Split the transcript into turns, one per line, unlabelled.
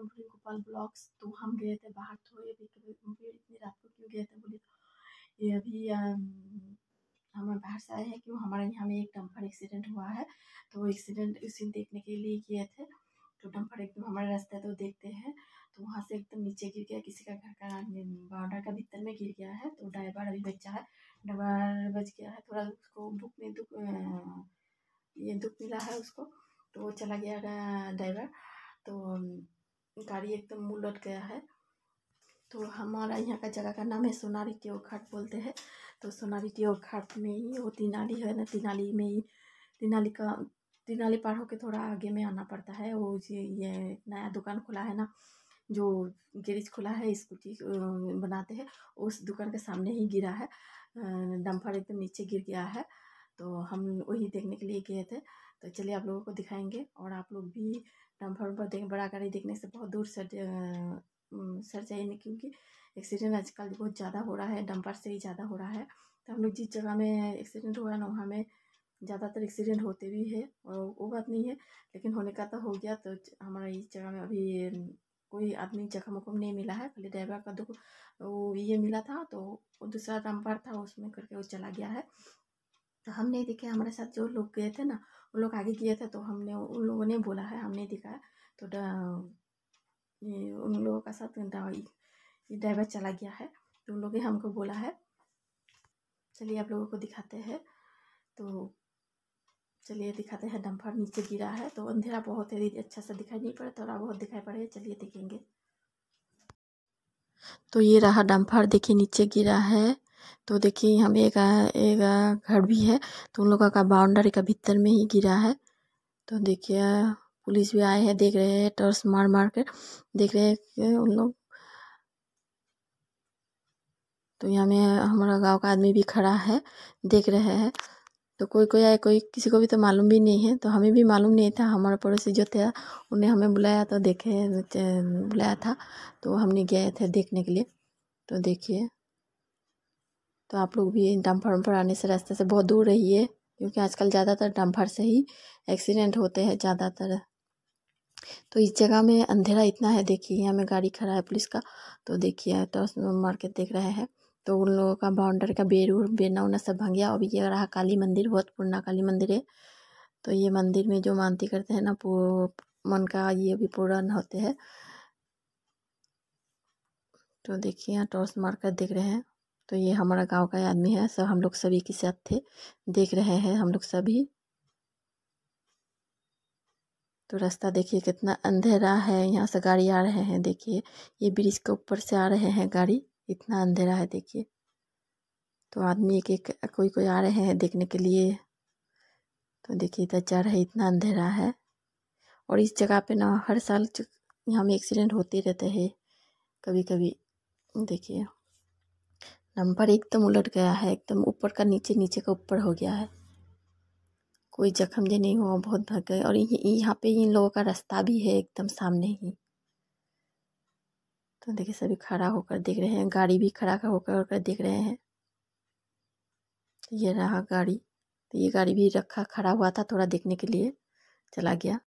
welcome to Gopal blogs तो हम गए थे बाहर तो ये इतनी रात को क्यों गए थे बोले तो ये अभी हम बाहर से आए हैं क्यों हमारे यहाँ में एक डम्पर एक्सीडेंट हुआ है तो एक्सीडेंट उसी देखने के लिए गए थे तो डम्फर एकदम हमारे रास्ते तो देखते हैं तो वहाँ से एकदम नीचे गिर गया किसी का घर का बाउंडर का भीतर में गिर गया है तो ड्राइवर अभी बच्चा है ड्राइवर बच गया है थोड़ा उसको बुक में दुख ये दुख मिला है उसको तो वो चला गया ड्राइवर तो गाड़ी एकदम मुँह लट गया है तो हमारा यहाँ का जगह का नाम है सोनारी टेव घाट बोलते हैं तो सोनारी टेव घाट में ही वो तिनाली है ना तिनाली में ही तिनाली का तिनाली पार होकर थोड़ा आगे में आना पड़ता है वो ये, ये नया दुकान खुला है ना जो गैरेज खुला है स्कूटी बनाते हैं उस दुकान के सामने ही गिरा है डम्फर एकदम नीचे गिर गया है तो हम वही देखने के लिए गए थे तो चलिए आप लोगों को दिखाएंगे और आप लोग भी डम्फर पर देख बड़ा गाड़ी देखने से बहुत दूर सर सर जाइए क्योंकि एक्सीडेंट आजकल बहुत ज़्यादा हो रहा है डम्पर से ही ज़्यादा हो रहा है तो हम लोग जिस जगह में एक्सीडेंट हुआ ना वहाँ में ज़्यादातर एक्सीडेंट होते भी है और वो बात नहीं है लेकिन होने का तो हो गया तो हमारा इस जगह में अभी कोई आदमी जख्म वखम नहीं मिला है खाली ड्राइवर का दुख वो ये मिला था तो दूसरा डम्पर था उसमें करके वो चला गया है तो हमने देखे दिखे हमारे साथ जो लोग गए थे ना वो लोग आगे गए थे तो हमने उन लोगों ने बोला है हमने नहीं दिखा तो उन लोगों का साथ ड्राइवर चला गया है तो उन लोगों ने हमको बोला है चलिए आप लोगों को दिखाते हैं तो चलिए दिखाते हैं डम्फर नीचे गिरा है तो अंधेरा बहुत है अच्छा सा दिखाई नहीं पड़ा थोड़ा बहुत दिखाई पड़े चलिए देखेंगे तो ये रहा डम्फर देखिए नीचे गिरा है तो देखिए यहाँ पे एक एक घर भी है तो उन लोगों का बाउंड्री का भीतर में ही गिरा है तो देखिए पुलिस भी आए हैं देख रहे हैं टॉर्च मार मार कर देख रहे हैं उन लोग तो यहाँ में हमारा गांव का आदमी भी खड़ा है देख रहे हैं तो कोई कोई आए कोई किसी को भी तो मालूम भी नहीं है तो हमें भी मालूम नहीं था हमारे पड़ोसी जो थे उन्हें हमें बुलाया तो देखे बुलाया था तो हमने गए थे देखने के लिए तो देखिए तो आप लोग भी डम्फर वम्फर आने से रास्ते से बहुत दूर रहिए क्योंकि आजकल ज़्यादातर डम्फर से ही एक्सीडेंट होते हैं ज़्यादातर तो इस जगह में अंधेरा इतना है देखिए यहाँ में गाड़ी खड़ा है पुलिस का तो देखिए टॉर्च तो मार के देख रहे हैं तो उन लोगों का बाउंडर का बेर उर बेरना उना सब भंग गया और ये रहा काली मंदिर बहुत पुराना काली मंदिर है तो ये मंदिर में जो मानती करते हैं ना मन का ये भी पूर्ण होते हैं तो देखिए यहाँ टॉर्च मारकर देख रहे हैं तो ये हमारा गांव का आदमी है सब हम लोग सभी के साथ थे देख रहे हैं हम लोग सभी तो रास्ता देखिए कितना अंधेरा है यहाँ से गाड़ी आ रहे हैं देखिए ये ब्रिज के ऊपर से आ रहे हैं गाड़ी इतना अंधेरा है देखिए तो आदमी एक एक कोई कोई आ रहे हैं देखने के लिए तो देखिए इधर जा है इतना अंधेरा है और इस जगह पे ना हर साल यहाँ में एक्सीडेंट होते रहते हैं कभी कभी देखिए नंबर एकदम उलट गया है एकदम ऊपर का नीचे नीचे का ऊपर हो गया है कोई जख्म जो नहीं हुआ बहुत भग गए और यहाँ पे इन लोगों का रास्ता भी है एकदम सामने ही तो देखिए सभी खड़ा होकर देख रहे हैं गाड़ी भी खड़ा होकर होकर देख रहे हैं तो ये रहा गाड़ी तो ये गाड़ी भी रखा खड़ा हुआ था थोड़ा देखने के लिए चला गया